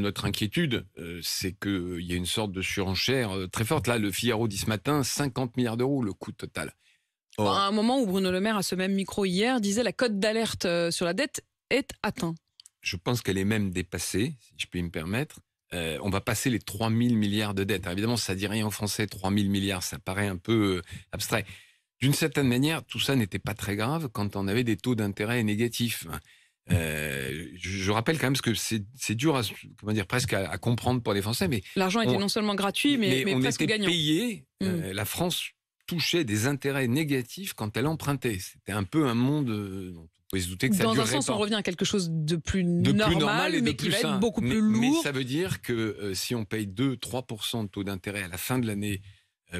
notre inquiétude, euh, c'est qu'il euh, y a une sorte de surenchère euh, très forte. Là, le Figaro dit ce matin 50 milliards d'euros le coût total. à un moment où Bruno Le Maire, à ce même micro hier, disait la cote d'alerte sur la dette est atteinte. Je pense qu'elle est même dépassée, si je puis me permettre. on va passer les 3 000 milliards de dettes. évidemment, ça ne dit rien en français, 3 000 milliards, ça paraît un peu abstrait. D'une certaine manière, tout ça n'était pas très grave quand on avait des taux d'intérêt négatifs. Euh, je rappelle quand même ce que c'est dur à, comment dire, presque à, comprendre pour les Français. mais L'argent était non seulement gratuit, mais, mais, mais on était payé. Mmh. Euh, la France touchait des intérêts négatifs quand elle empruntait. C'était un peu un monde euh, dont on pouvait se douter que ça durerait Dans un sens, on revient à quelque chose de plus, normal, mais qui va être beaucoup plus lourd. Mais, ça veut dire que si on paye 2-3% de taux d'intérêt à la fin de l'année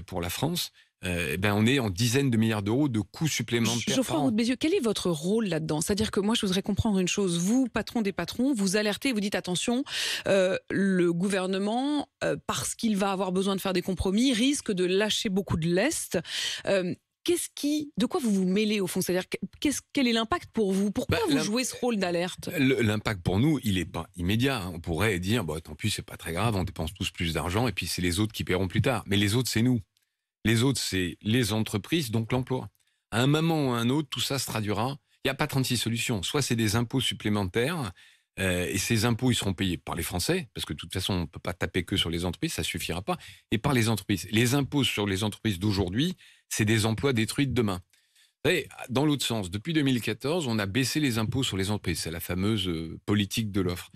pour la France, euh, eh ben, on est en dizaines de milliards d'euros de coûts supplémentaires. Geoffroy Roux Bézieux, quel est votre rôle là-dedans C'est-à-dire que moi, je voudrais comprendre une chose. Vous, patron des patrons, vous alertez, vous dites attention, euh, le gouvernement, euh, parce qu'il va avoir besoin de faire des compromis, risque de lâcher beaucoup de lest. Qu'est-ce qui, de quoi vous vous mêlez au fond C'est-à-dire, -ce, quel est l'impact pour vous Pourquoi bah, vous jouez ce rôle d'alerte L'impact pour nous, il n'est pas immédiat. Hein. On pourrait dire, bah, tant pis, c'est pas très grave, on dépense tous plus d'argent et puis c'est les autres qui paieront plus tard. Mais les autres, c'est nous. Les autres, c'est les entreprises, donc l'emploi. À un moment ou à un autre, tout ça se traduira. Il n'y a pas 36 solutions. Soit c'est des impôts supplémentaires, euh, et ces impôts, ils seront payés par les Français, parce que de toute façon, on ne peut pas taper que sur les entreprises, ça ne suffira pas, et par les entreprises. Les impôts sur les entreprises d'aujourd'hui, c'est des emplois détruits de demain. Et dans l'autre sens, depuis 2014, on a baissé les impôts sur les entreprises. C'est la fameuse euh, politique de l'offre.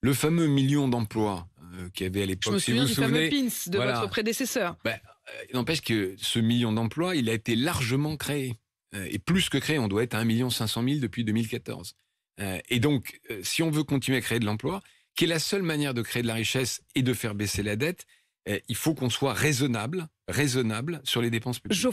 Le fameux million d'emplois euh, qu'il y avait à l'époque. Je me souviens du fameux de votre prédécesseur. Ben, euh, n'empêche que ce million d'emplois, il a été largement créé. Euh, et plus que créé, on doit être à 1 500 000 depuis 2014. Euh, et donc, si on veut continuer à créer de l'emploi, qui est la seule manière de créer de la richesse et de faire baisser la dette, il faut qu'on soit raisonnable, raisonnable sur les dépenses publiques.